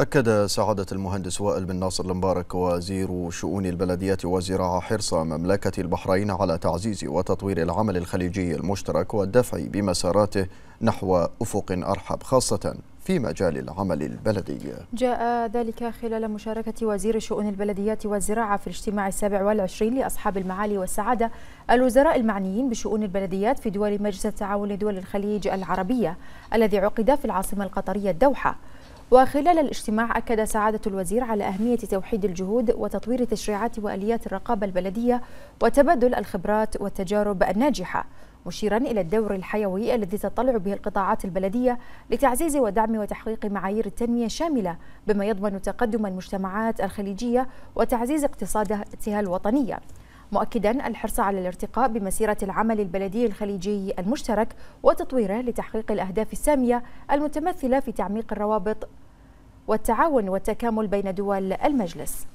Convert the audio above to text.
أكد سعادة المهندس وائل بن ناصر المبارك وزير شؤون البلديات وزراعة حرص مملكة البحرين على تعزيز وتطوير العمل الخليجي المشترك والدفع بمساراته نحو أفق أرحب خاصة في مجال العمل البلدي جاء ذلك خلال مشاركة وزير شؤون البلديات والزراعة في الاجتماع السابع والعشرين لأصحاب المعالي والسعادة الوزراء المعنيين بشؤون البلديات في دول مجلس التعاون لدول الخليج العربية الذي عقد في العاصمة القطرية الدوحة وخلال الاجتماع أكد سعادة الوزير على أهمية توحيد الجهود وتطوير تشريعات وآليات الرقابة البلدية وتبادل الخبرات والتجارب الناجحة مشيرا إلى الدور الحيوي الذي تطلع به القطاعات البلدية لتعزيز ودعم وتحقيق معايير التنمية الشاملة بما يضمن تقدم المجتمعات الخليجية وتعزيز اقتصادها الوطنية مؤكدا الحرص على الارتقاء بمسيرة العمل البلدي الخليجي المشترك وتطويره لتحقيق الأهداف السامية المتمثلة في تعميق الروابط والتعاون والتكامل بين دول المجلس